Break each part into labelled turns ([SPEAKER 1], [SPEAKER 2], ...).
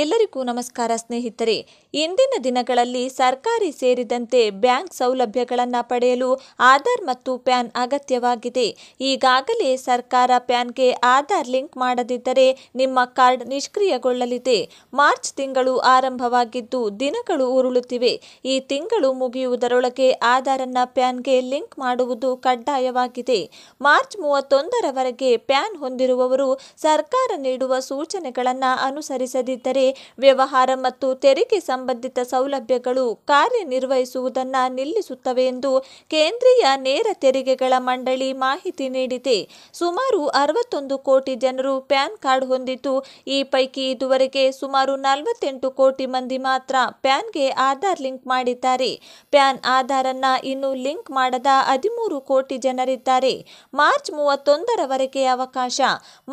[SPEAKER 1] ಎಲ್ಲರಿಗೂ ನಮಸ್ಕಾರ ಸ್ನೇಹಿತರೆ ಇಂದಿನ ದಿನಗಳಲ್ಲಿ ಸರ್ಕಾರಿ ಸೇರಿದಂತೆ ಬ್ಯಾಂಕ್ ಸೌಲಭ್ಯಗಳನ್ನು ಪಡೆಯಲು ಆಧಾರ್ ಮತ್ತು ಪ್ಯಾನ್ ಅಗತ್ಯವಾಗಿದೆ ಈಗಾಗಲೇ ಸರ್ಕಾರ ಪ್ಯಾನ್ಗೆ ಆಧಾರ್ ಲಿಂಕ್ ಮಾಡದಿದ್ದರೆ ನಿಮ್ಮ ಕಾರ್ಡ್ ನಿಷ್ಕ್ರಿಯಗೊಳ್ಳಲಿದೆ ಮಾರ್ಚ್ ತಿಂಗಳು ಆರಂಭವಾಗಿದ್ದು ದಿನಗಳು ಉರುಳುತ್ತಿವೆ ಈ ತಿಂಗಳು ಮುಗಿಯುವುದರೊಳಗೆ ಆಧಾರನ್ನು ಪ್ಯಾನ್ಗೆ ಲಿಂಕ್ ಮಾಡುವುದು ಕಡ್ಡಾಯವಾಗಿದೆ ಮಾರ್ಚ್ ಮೂವತ್ತೊಂದರವರೆಗೆ ಪ್ಯಾನ್ ಹೊಂದಿರುವವರು ಸರ್ಕಾರ ನೀಡುವ ಸೂಚನೆಗಳನ್ನು ಅನುಸರಿಸದಿದ್ದರೆ ವ್ಯವಹಾರ ಮತ್ತು ತೆರಿಗೆ ಸಂಬಂಧಿತ ಸೌಲಭ್ಯಗಳು ಕಾರ್ಯನಿರ್ವಹಿಸುವುದನ್ನು ನಿಲ್ಲಿಸುತ್ತವೆ ಎಂದು ಕೇಂದ್ರೀಯ ನೇರ ತೆರಿಗೆಗಳ ಮಂಡಳಿ ಮಾಹಿತಿ ನೀಡಿದೆ ಸುಮಾರು ಅರವತ್ತೊಂದು ಕೋಟಿ ಜನರು ಪ್ಯಾನ್ ಕಾರ್ಡ್ ಹೊಂದಿದ್ದು ಈ ಪೈಕಿ ಇದುವರೆಗೆ ಸುಮಾರು ನಲವತ್ತೆಂಟು ಕೋಟಿ ಮಂದಿ ಮಾತ್ರ ಪ್ಯಾನ್ಗೆ ಆಧಾರ್ ಲಿಂಕ್ ಮಾಡಿದ್ದಾರೆ ಪ್ಯಾನ್ ಆಧಾರನ್ನ ಇನ್ನು ಲಿಂಕ್ ಮಾಡದ ಹದಿಮೂರು ಕೋಟಿ ಜನರಿದ್ದಾರೆ ಮಾರ್ಚ್ ಮೂವತ್ತೊಂದರವರೆಗೆ ಅವಕಾಶ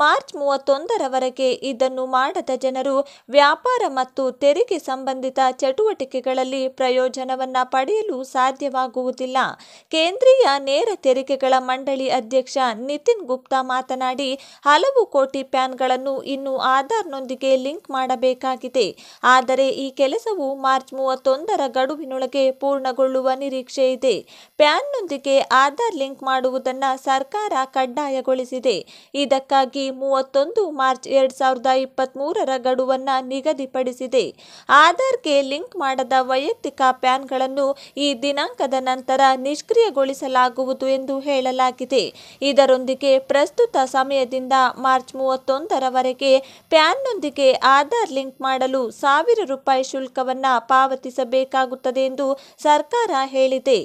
[SPEAKER 1] ಮಾರ್ಚ್ ಮೂವತ್ತೊಂದರವರೆಗೆ ಇದನ್ನು ಮಾಡದ ಜನರು ವ್ಯಾಪಾರ ಮತ್ತು ತೆರಿಗೆ ಸಂಬಂಧಿತ ಚಟುವಟಿಕೆಗಳಲ್ಲಿ ಪ್ರಯೋಜನವನ್ನು ಪಡೆಯಲು ಸಾಧ್ಯವಾಗುವುದಿಲ್ಲ ಕೇಂದ್ರೀಯ ನೇರ ತೆರಿಗೆಗಳ ಮಂಡಳಿ ಅಧ್ಯಕ್ಷ ನಿತಿನ್ ಗುಪ್ತಾ ಮಾತನಾಡಿ ಹಲವು ಕೋಟಿ ಪ್ಯಾನ್ಗಳನ್ನು ಇನ್ನು ಆಧಾರ್ನೊಂದಿಗೆ ಲಿಂಕ್ ಮಾಡಬೇಕಾಗಿದೆ ಆದರೆ ಈ ಕೆಲಸವು ಮಾರ್ಚ್ ಮೂವತ್ತೊಂದರ ಗಡುವಿನೊಳಗೆ ಪೂರ್ಣಗೊಳ್ಳುವ ನಿರೀಕ್ಷೆ ಇದೆ ಪ್ಯಾನ್ನೊಂದಿಗೆ ಆಧಾರ್ ಲಿಂಕ್ ಮಾಡುವುದನ್ನು ಸರ್ಕಾರ ಕಡ್ಡಾಯಗೊಳಿಸಿದೆ ಇದಕ್ಕಾಗಿ ಮೂವತ್ತೊಂದು ಮಾರ್ಚ್ ಎರಡು ಸಾವಿರದ ಇಪ್ಪತ್ತ್ ಗಡುವನ್ನು ನಿಗದಿಪಡಿಸಿದೆ ಆಧಾರ್ಗೆ ಲಿಂಕ್ ಮಾಡದ ವೈಯಕ್ತಿಕ ಪ್ಯಾನ್ಗಳನ್ನು ಈ ದಿನಾಂಕದ ನಂತರ ನಿಷ್ಕ್ರಿಯಗೊಳಿಸಲಾಗುವುದು ಎಂದು ಹೇಳಲಾಗಿದೆ ಇದರೊಂದಿಗೆ ಪ್ರಸ್ತುತ ಸಮಯದಿಂದ ಮಾರ್ಚ್ ಮೂವತ್ತೊಂದರವರೆಗೆ ಪ್ಯಾನ್ನೊಂದಿಗೆ ಆಧಾರ್ ಲಿಂಕ್ ಮಾಡಲು ಸಾವಿರ ರೂಪಾಯಿ ಶುಲ್ಕವನ್ನು ಪಾವತಿಸಬೇಕಾಗುತ್ತದೆ ಎಂದು ಸರ್ಕಾರ ಹೇಳಿದೆ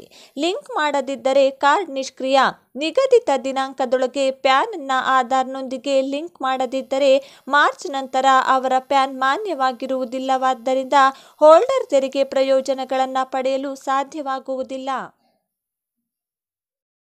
[SPEAKER 1] ಲಿಂಕ್ ಮಾಡದಿದ್ದರೆ ಕಾರ್ಡ್ ನಿಷ್ಕ್ರಿಯ ನಿಗದಿತ ದಿನಾಂಕದೊಳಗೆ ಪ್ಯಾನ್ನ ಆಧಾರ್ನೊಂದಿಗೆ ಲಿಂಕ್ ಮಾಡದಿದ್ದರೆ ಮಾರ್ಚ್ ನಂತರ ಅವರ ಪ್ಯಾನ್ ಮಾನ್ಯವಾಗಿರುವುದಿಲ್ಲವಾದ್ದರಿಂದ ಹೋಲ್ಡರ್ ತೆರಿಗೆ ಪ್ರಯೋಜನಗಳನ್ನು ಪಡೆಯಲು ಸಾಧ್ಯವಾಗುವುದಿಲ್ಲ